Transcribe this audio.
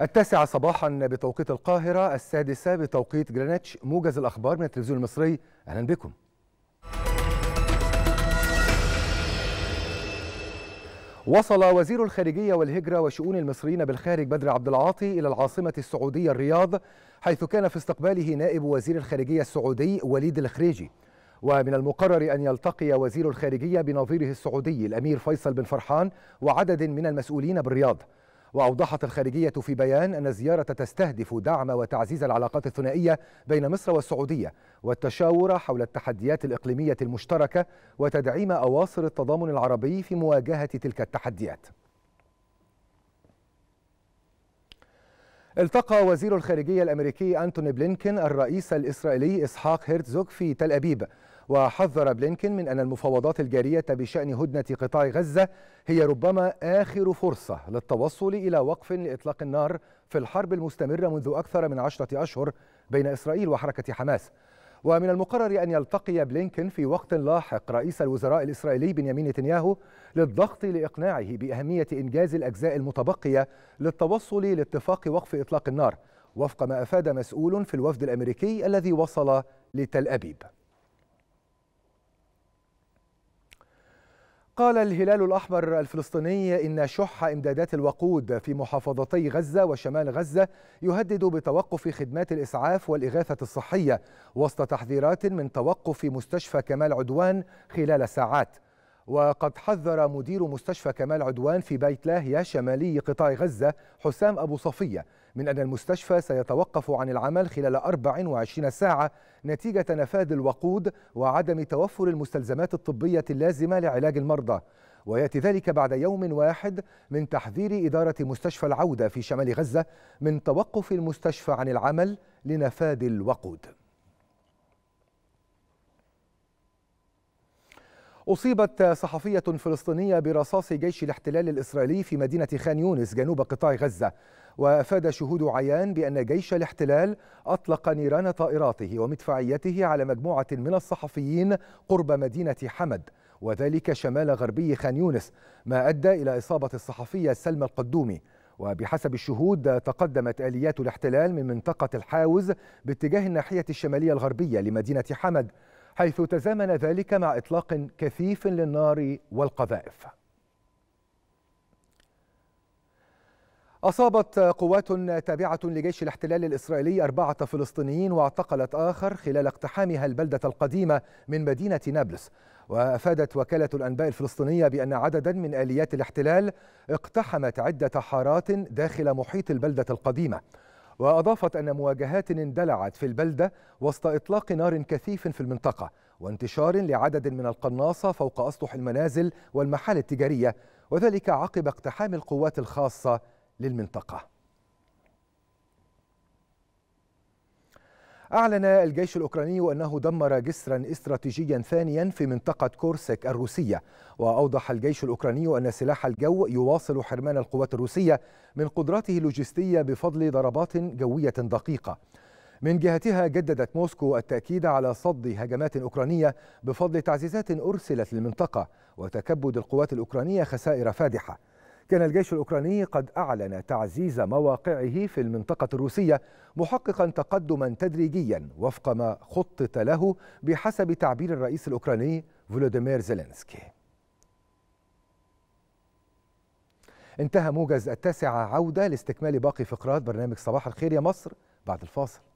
التاسعة صباحا بتوقيت القاهرة السادسة بتوقيت جرينتش موجز الأخبار من التلفزيون المصري أهلا بكم وصل وزير الخارجية والهجرة وشؤون المصريين بالخارج بدر عبد العاطي إلى العاصمة السعودية الرياض حيث كان في استقباله نائب وزير الخارجية السعودي وليد الخريجي ومن المقرر أن يلتقي وزير الخارجية بنظيره السعودي الأمير فيصل بن فرحان وعدد من المسؤولين بالرياض وأوضحت الخارجية في بيان أن الزيارة تستهدف دعم وتعزيز العلاقات الثنائية بين مصر والسعودية والتشاور حول التحديات الإقليمية المشتركة وتدعيم أواصر التضامن العربي في مواجهة تلك التحديات التقى وزير الخارجية الأمريكي أنتوني بلينكين الرئيس الإسرائيلي إسحاق هيرتزوك في تل أبيب وحذر بلينكين من أن المفاوضات الجارية بشأن هدنة قطاع غزة هي ربما آخر فرصة للتوصل إلى وقف لإطلاق النار في الحرب المستمرة منذ أكثر من عشرة أشهر بين إسرائيل وحركة حماس ومن المقرر أن يلتقي بلينكن في وقت لاحق رئيس الوزراء الإسرائيلي بنيامين نتنياهو للضغط لإقناعه بأهمية إنجاز الأجزاء المتبقية للتوصل لاتفاق وقف إطلاق النار وفق ما أفاد مسؤول في الوفد الأمريكي الذي وصل لتل أبيب قال الهلال الأحمر الفلسطيني إن شح إمدادات الوقود في محافظتي غزة وشمال غزة يهدد بتوقف خدمات الإسعاف والإغاثة الصحية وسط تحذيرات من توقف مستشفى كمال عدوان خلال ساعات وقد حذر مدير مستشفى كمال عدوان في بيت لاهيا شمالي قطاع غزة حسام أبو صفية من أن المستشفى سيتوقف عن العمل خلال 24 ساعة نتيجة نفاذ الوقود وعدم توفر المستلزمات الطبية اللازمة لعلاج المرضى وياتي ذلك بعد يوم واحد من تحذير اداره مستشفى العوده في شمال غزه من توقف المستشفى عن العمل لنفاذ الوقود أصيبت صحفية فلسطينية برصاص جيش الاحتلال الإسرائيلي في مدينة خان يونس جنوب قطاع غزة وأفاد شهود عيان بأن جيش الاحتلال أطلق نيران طائراته ومدفعيته على مجموعة من الصحفيين قرب مدينة حمد وذلك شمال غربي خان يونس ما أدى إلى إصابة الصحفية سلمى القدومي وبحسب الشهود تقدمت آليات الاحتلال من منطقة الحاوز باتجاه الناحية الشمالية الغربية لمدينة حمد حيث تزامن ذلك مع إطلاق كثيف للنار والقذائف أصابت قوات تابعة لجيش الاحتلال الإسرائيلي أربعة فلسطينيين واعتقلت آخر خلال اقتحامها البلدة القديمة من مدينة نابلس وأفادت وكالة الأنباء الفلسطينية بأن عددا من آليات الاحتلال اقتحمت عدة حارات داخل محيط البلدة القديمة وأضافت أن مواجهات اندلعت في البلدة وسط إطلاق نار كثيف في المنطقة وانتشار لعدد من القناصة فوق أسطح المنازل والمحال التجارية وذلك عقب اقتحام القوات الخاصة للمنطقة أعلن الجيش الأوكراني أنه دمر جسرا استراتيجيا ثانيا في منطقة كورسك الروسية وأوضح الجيش الأوكراني أن سلاح الجو يواصل حرمان القوات الروسية من قدراته اللوجستية بفضل ضربات جوية دقيقة من جهتها جددت موسكو التأكيد على صد هجمات أوكرانية بفضل تعزيزات أرسلت للمنطقة وتكبد القوات الأوكرانية خسائر فادحة كان الجيش الأوكراني قد أعلن تعزيز مواقعه في المنطقة الروسية محققا تقدما تدريجيا وفق ما خطط له بحسب تعبير الرئيس الأوكراني فولوديمير زيلينسكي انتهى موجز التاسعة عودة لاستكمال باقي فقرات برنامج صباح الخير يا مصر بعد الفاصل